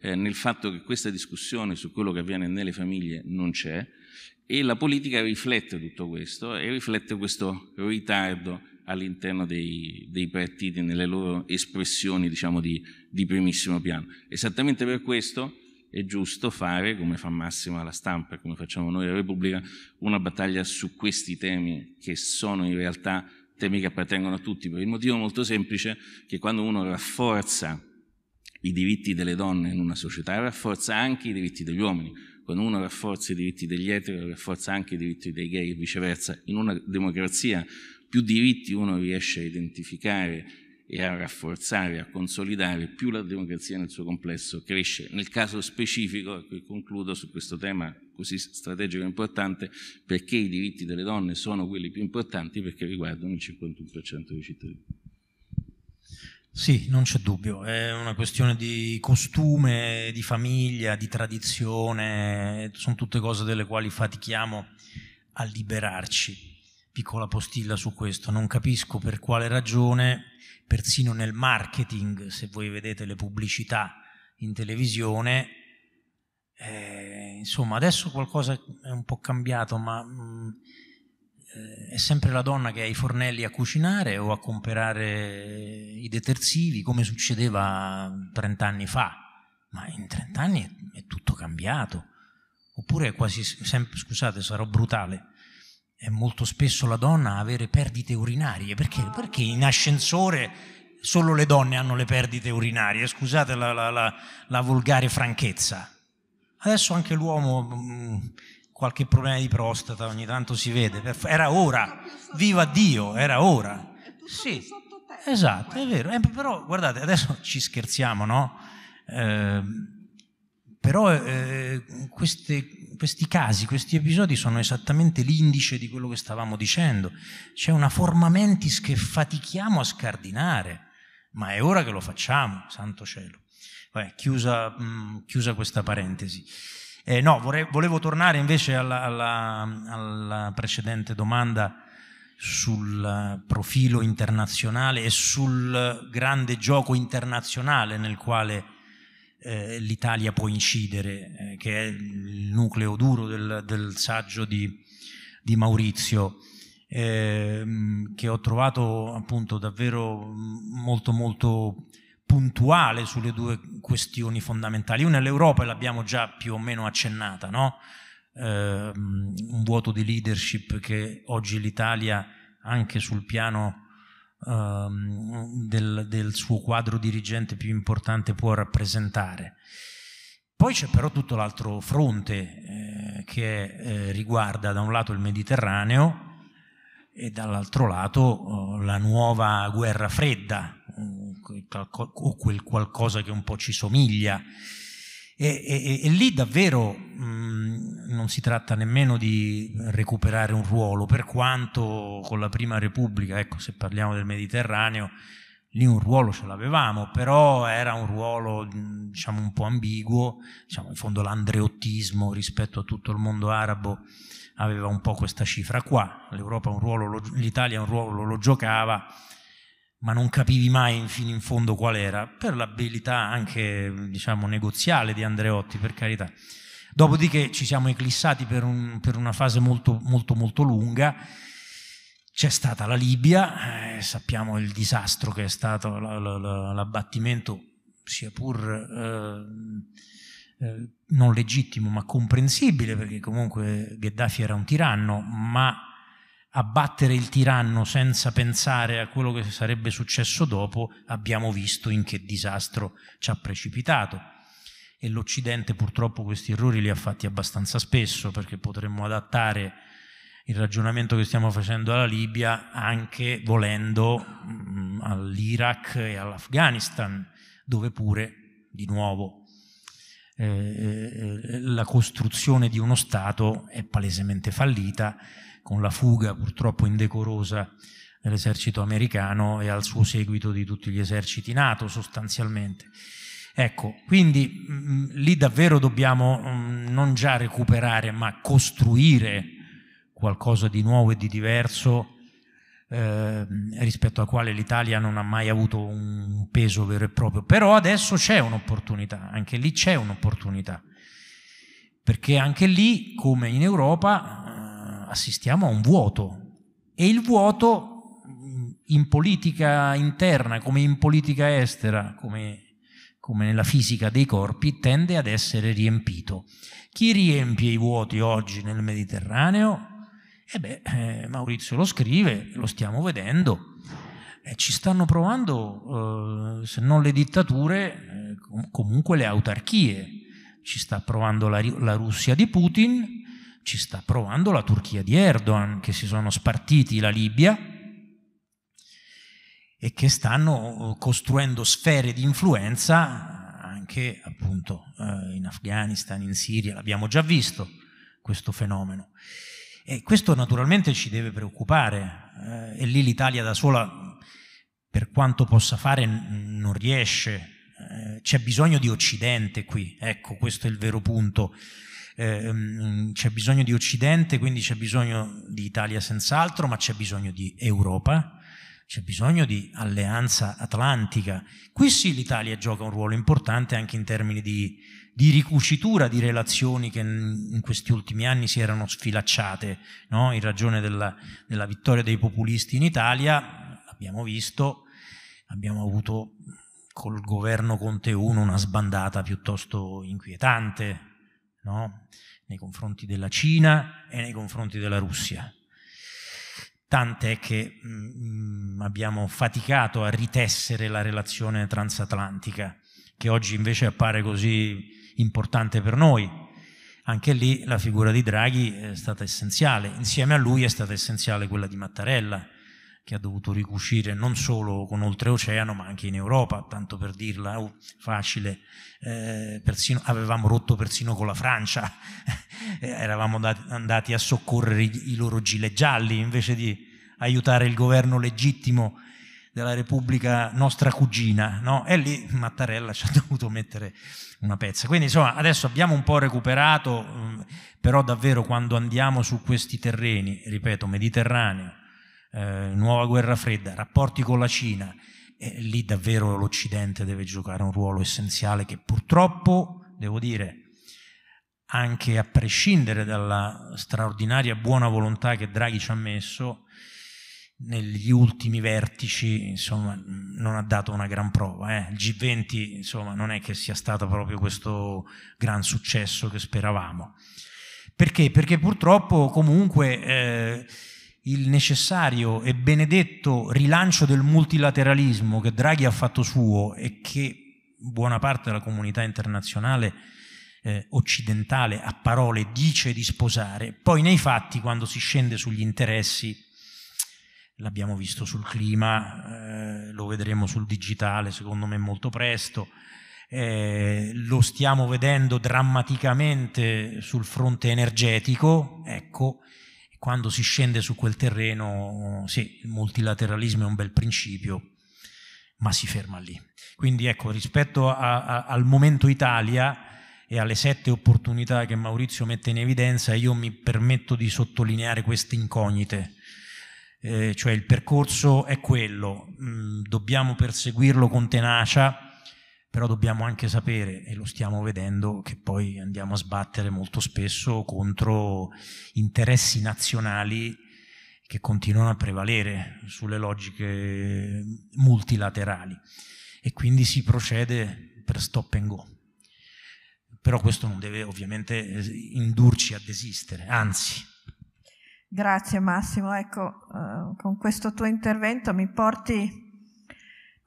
eh, nel fatto che questa discussione su quello che avviene nelle famiglie non c'è e la politica riflette tutto questo e riflette questo ritardo all'interno dei, dei partiti nelle loro espressioni diciamo di, di primissimo piano. Esattamente per questo è giusto fare, come fa Massimo alla stampa, e come facciamo noi a Repubblica, una battaglia su questi temi che sono in realtà temi che appartengono a tutti, per il motivo molto semplice che quando uno rafforza i diritti delle donne in una società, rafforza anche i diritti degli uomini. Quando uno rafforza i diritti degli eteri, rafforza anche i diritti dei gay e viceversa. In una democrazia più diritti uno riesce a identificare e a rafforzare, a consolidare, più la democrazia nel suo complesso cresce. Nel caso specifico, e qui concludo su questo tema così strategico e importante, perché i diritti delle donne sono quelli più importanti perché riguardano il 51% dei cittadini. Sì, non c'è dubbio, è una questione di costume, di famiglia, di tradizione, sono tutte cose delle quali fatichiamo a liberarci piccola postilla su questo, non capisco per quale ragione, persino nel marketing, se voi vedete le pubblicità in televisione, eh, insomma adesso qualcosa è un po' cambiato, ma mh, mm, eh, è sempre la donna che ha i fornelli a cucinare o a comprare i detersivi, come succedeva 30 anni fa. Ma in 30 anni è, è tutto cambiato. Oppure è quasi sempre, scusate, sarò brutale, è molto spesso la donna a avere perdite urinarie. Perché? Perché in ascensore solo le donne hanno le perdite urinarie, scusate la, la, la, la volgare franchezza. Adesso anche l'uomo mh, mm, qualche problema di prostata ogni tanto si vede. Era ora, viva Dio, era ora. Sì, esatto, è vero. Eh, però guardate, adesso ci scherziamo, no? Eh, però eh, queste, questi casi, questi episodi sono esattamente l'indice di quello che stavamo dicendo. C'è una forma mentis che fatichiamo a scardinare, ma è ora che lo facciamo, santo cielo. Vabbè, chiusa, mh, mm, chiusa questa parentesi. Eh, no, vorrei, volevo tornare invece alla, alla, alla precedente domanda sul profilo internazionale e sul grande gioco internazionale nel quale eh, l'Italia può incidere, eh, che è il nucleo duro del, del saggio di, di Maurizio, eh, che ho trovato appunto davvero mm, molto molto puntuale sulle due questioni fondamentali. Una è l'Europa, e l'abbiamo già più o meno accennata, no? Ehm, un vuoto di leadership che oggi l'Italia, anche sul piano um, del, del suo quadro dirigente più importante può rappresentare. Poi c'è però tutto l'altro fronte eh, che eh, riguarda da un lato il Mediterraneo e dall'altro lato oh, la nuova guerra fredda mm, o quel qualcosa che un po' ci somiglia. E, e, e lì davvero mh, mm, non si tratta nemmeno di recuperare un ruolo, per quanto con la Prima Repubblica, ecco se parliamo del Mediterraneo, lì un ruolo ce l'avevamo, però era un ruolo mm, diciamo un po' ambiguo, diciamo in fondo l'andreottismo rispetto a tutto il mondo arabo aveva un po' questa cifra qua, l'Europa un ruolo, l'Italia un ruolo lo giocava, ma non capivi mai fino in fondo qual era, per l'abilità anche diciamo, negoziale di Andreotti, per carità. Dopodiché ci siamo eclissati per, un, per una fase molto, molto, molto lunga. C'è stata la Libia, eh, sappiamo il disastro che è stato l'abbattimento, sia pur eh, eh, non legittimo ma comprensibile, perché comunque Gheddafi era un tiranno, ma abbattere il tiranno senza pensare a quello che sarebbe successo dopo, abbiamo visto in che disastro ci ha precipitato. E l'Occidente purtroppo questi errori li ha fatti abbastanza spesso perché potremmo adattare il ragionamento che stiamo facendo alla Libia anche volendo mm, all'Iraq e all'Afghanistan, dove pure, di nuovo, eh, eh, eh, la costruzione di uno Stato è palesemente fallita con la fuga purtroppo indecorosa dell'esercito americano e al suo seguito di tutti gli eserciti NATO sostanzialmente. Ecco, quindi mh, mm, mm, lì davvero dobbiamo mh, mm, non già recuperare, ma costruire qualcosa di nuovo e di diverso eh, rispetto al quale l'Italia non ha mai avuto un peso vero e proprio. Però adesso c'è un'opportunità, anche lì c'è un'opportunità, perché anche lì, come in Europa, assistiamo a un vuoto e il vuoto mm, in politica interna come in politica estera, come, come, nella fisica dei corpi, tende ad essere riempito. Chi riempie i vuoti oggi nel Mediterraneo? E eh beh, eh, Maurizio lo scrive, lo stiamo vedendo. Eh, ci stanno provando, eh, se non le dittature, eh, com- comunque le autarchie. Ci sta provando la, la Russia di Putin, ci sta provando la Turchia di Erdogan, che si sono spartiti la Libia e che stanno uh, costruendo sfere di influenza anche appunto eh, in Afghanistan, in Siria, l'abbiamo già visto questo fenomeno. E questo naturalmente ci deve preoccupare eh, e lì l'Italia da sola, per quanto possa fare, non riesce. Eh, c'è bisogno di Occidente qui, ecco questo è il vero punto eh, ehm, c'è bisogno di Occidente, quindi c'è bisogno di Italia senz'altro, ma c'è bisogno di Europa, c'è bisogno di alleanza atlantica. Qui sì l'Italia gioca un ruolo importante anche in termini di, di ricucitura di relazioni che in questi ultimi anni si erano sfilacciate no? in ragione della, della vittoria dei populisti in Italia. Abbiamo visto, abbiamo avuto col governo Conte 1 una sbandata piuttosto inquietante, no? nei confronti della Cina e nei confronti della Russia. Tant'è che mh, mm, abbiamo faticato a ritessere la relazione transatlantica, che oggi invece appare così importante per noi. Anche lì la figura di Draghi è stata essenziale, insieme a lui è stata essenziale quella di Mattarella che ha dovuto ricucire non solo con oltreoceano ma anche in Europa, tanto per dirla oh, facile, eh, persino, avevamo rotto persino con la Francia, *laughs* eh, eravamo andati a soccorrere i, i loro gilet gialli invece di aiutare il governo legittimo della Repubblica nostra cugina, no? E lì Mattarella ci ha *laughs* dovuto mettere una pezza. Quindi insomma, adesso abbiamo un po' recuperato, mm, però davvero quando andiamo su questi terreni, ripeto, mediterraneo, eh, nuova guerra fredda, rapporti con la Cina, e eh, lì davvero l'Occidente deve giocare un ruolo essenziale che purtroppo, devo dire, anche a prescindere dalla straordinaria buona volontà che Draghi ci ha messo, negli ultimi vertici insomma, non ha dato una gran prova. Eh. Il G20 insomma, non è che sia stato proprio questo gran successo che speravamo. Perché? Perché purtroppo comunque... Eh, il necessario e benedetto rilancio del multilateralismo che Draghi ha fatto suo e che buona parte della comunità internazionale eh, occidentale a parole dice di sposare, poi nei fatti quando si scende sugli interessi, l'abbiamo visto sul clima, eh, lo vedremo sul digitale secondo me molto presto, eh, lo stiamo vedendo drammaticamente sul fronte energetico, ecco, quando si scende su quel terreno, sì, il multilateralismo è un bel principio, ma si ferma lì. Quindi ecco, rispetto a, a, al momento Italia e alle sette opportunità che Maurizio mette in evidenza, io mi permetto di sottolineare queste incognite. Eh, cioè il percorso è quello, mm, dobbiamo perseguirlo con tenacia, però dobbiamo anche sapere, e lo stiamo vedendo, che poi andiamo a sbattere molto spesso contro interessi nazionali che continuano a prevalere sulle logiche multilaterali e quindi si procede per stop and go. Però questo non deve ovviamente indurci a desistere, anzi. Grazie Massimo, ecco, eh, con questo tuo intervento mi porti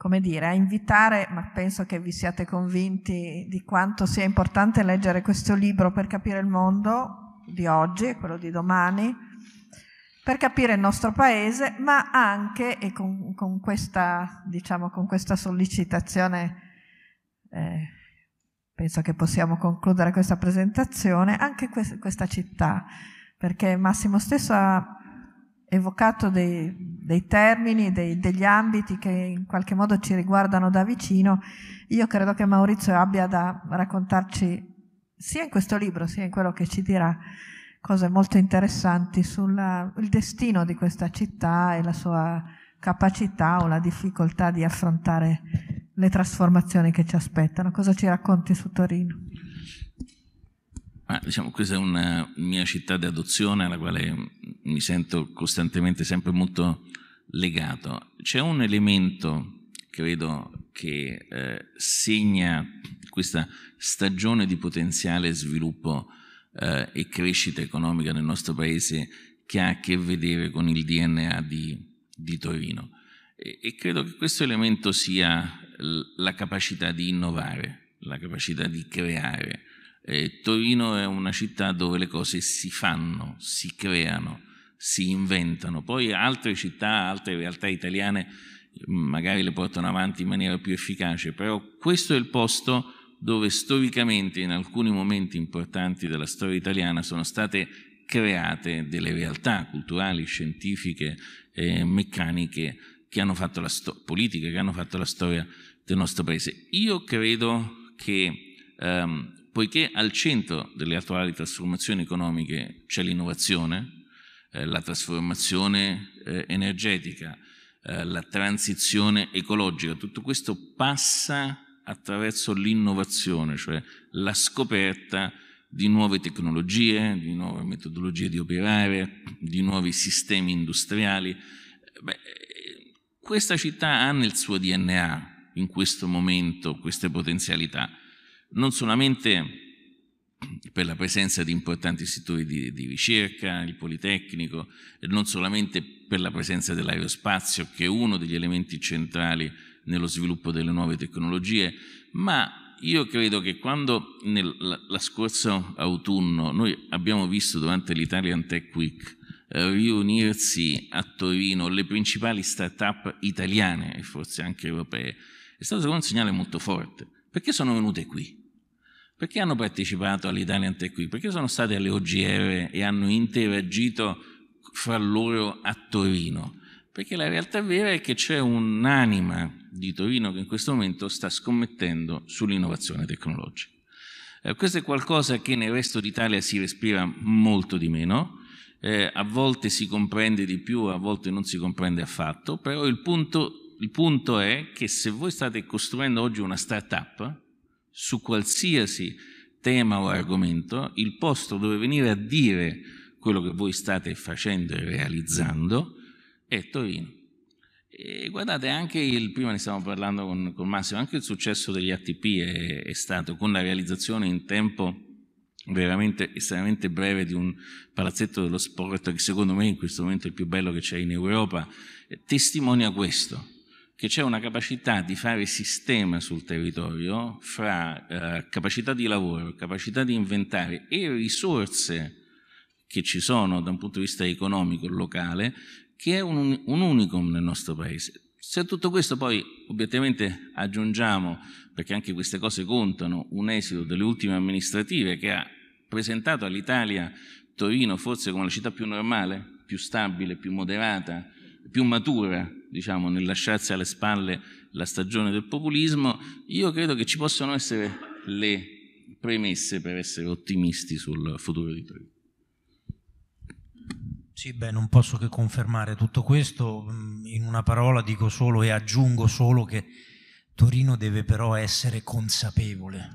come dire, a invitare, ma penso che vi siate convinti di quanto sia importante leggere questo libro per capire il mondo di oggi e quello di domani, per capire il nostro paese, ma anche, e con, con questa, diciamo, con questa sollecitazione eh, penso che possiamo concludere questa presentazione, anche questa città, perché Massimo stesso ha evocato dei, dei termini, dei, degli ambiti che in qualche modo ci riguardano da vicino, io credo che Maurizio abbia da raccontarci sia in questo libro sia in quello che ci dirà cose molto interessanti sul destino di questa città e la sua capacità o la difficoltà di affrontare le trasformazioni che ci aspettano. Cosa ci racconti su Torino? Ma diciamo, questa è una mia città di adozione alla quale mi sento costantemente sempre molto legato. C'è un elemento che vedo che eh, segna questa stagione di potenziale sviluppo eh, e crescita economica nel nostro paese che ha a che vedere con il DNA di, di Torino. E, e, credo che questo elemento sia la capacità di innovare, la capacità di creare, eh, Torino è una città dove le cose si fanno, si creano, si inventano. Poi altre città, altre realtà italiane mm, magari le portano avanti in maniera più efficace, però questo è il posto dove storicamente in alcuni momenti importanti della storia italiana sono state create delle realtà culturali, scientifiche, eh, meccaniche che hanno fatto la sto- politica, che hanno fatto la storia del nostro paese. Io credo che ehm, poiché al centro delle attuali trasformazioni economiche c'è l'innovazione, eh, la trasformazione eh, energetica, eh, la transizione ecologica, tutto questo passa attraverso l'innovazione, cioè la scoperta di nuove tecnologie, di nuove metodologie di operare, di nuovi sistemi industriali. Beh, questa città ha nel suo DNA in questo momento queste potenzialità non solamente per la presenza di importanti istituti di, di, ricerca, il Politecnico, non solamente per la presenza dell'aerospazio, che è uno degli elementi centrali nello sviluppo delle nuove tecnologie, ma io credo che quando nel, la, la scorsa autunno noi abbiamo visto durante l'Italian Tech Week eh, riunirsi a Torino le principali start-up italiane e forse anche europee, è stato un segnale molto forte, perché sono venute qui perché hanno partecipato all'Italian Tech Week? Perché sono state alle OGR e hanno interagito fra loro a Torino? Perché la realtà vera è che c'è un'anima di Torino che in questo momento sta scommettendo sull'innovazione tecnologica. Eh, questo è qualcosa che nel resto d'Italia si respira molto di meno, eh, a volte si comprende di più, a volte non si comprende affatto, però il punto, il punto è che se voi state costruendo oggi una start-up, su qualsiasi tema o argomento, il posto dove venire a dire quello che voi state facendo e realizzando è Torino. E guardate, anche il, prima ne stavamo parlando con, con Massimo, anche il successo degli ATP è, è stato con la realizzazione in tempo veramente estremamente breve di un palazzetto dello sport che secondo me in questo momento è il più bello che c'è in Europa, eh, testimonia questo che c'è una capacità di fare sistema sul territorio fra eh, capacità di lavoro, capacità di inventare e risorse che ci sono da un punto di vista economico locale, che è un, un unicum nel nostro paese. Se a tutto questo poi obiettivamente aggiungiamo, perché anche queste cose contano, un esito delle ultime amministrative che ha presentato all'Italia Torino forse come la città più normale, più stabile, più moderata, più matura diciamo, nel lasciarsi alle spalle la stagione del populismo, io credo che ci possano essere le premesse per essere ottimisti sul futuro di Torino. Sì, beh, non posso che confermare tutto questo. Mm, in una parola dico solo e aggiungo solo che Torino deve però essere consapevole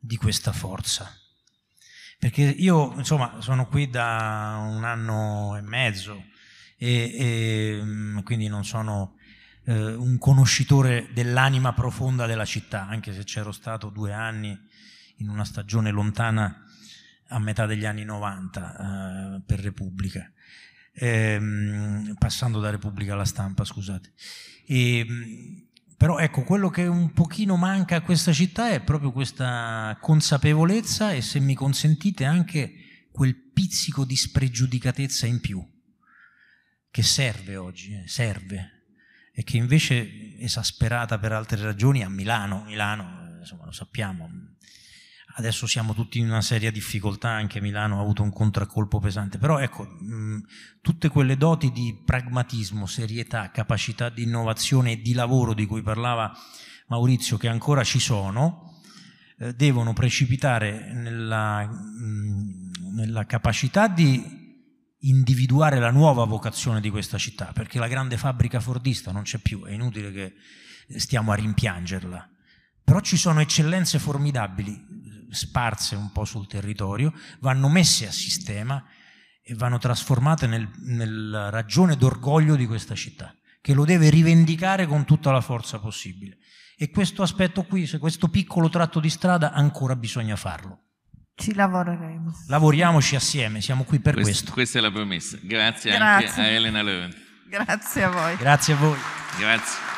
di questa forza. Perché io, insomma, sono qui da un anno e mezzo, e, e mm, quindi non sono eh, un conoscitore dell'anima profonda della città, anche se c'ero stato due anni in una stagione lontana a metà degli anni 90 eh, per Repubblica, ehm, passando da Repubblica alla stampa, scusate. E, mm, però ecco, quello che un pochino manca a questa città è proprio questa consapevolezza e se mi consentite anche quel pizzico di spregiudicatezza in più che serve oggi, eh, serve, e che invece esasperata per altre ragioni a Milano, Milano eh, insomma lo sappiamo, adesso siamo tutti in una seria difficoltà, anche Milano ha avuto un contraccolpo pesante, però ecco, mh, tutte quelle doti di pragmatismo, serietà, capacità di innovazione e di lavoro di cui parlava Maurizio, che ancora ci sono, eh, devono precipitare nella, mh, nella capacità di individuare la nuova vocazione di questa città, perché la grande fabbrica fordista non c'è più, è inutile che stiamo a rimpiangerla. Però ci sono eccellenze formidabili sparse un po' sul territorio, vanno messe a sistema e vanno trasformate nel, nella ragione d'orgoglio di questa città, che lo deve rivendicare con tutta la forza possibile. E questo aspetto qui, questo piccolo tratto di strada, ancora bisogna farlo. Ci lavoreremo. Lavoriamoci assieme, siamo qui per Quest, questo. Questa è la promessa. Grazie, Grazie. anche a Elena Löwen. Grazie a voi. Grazie a voi. Grazie.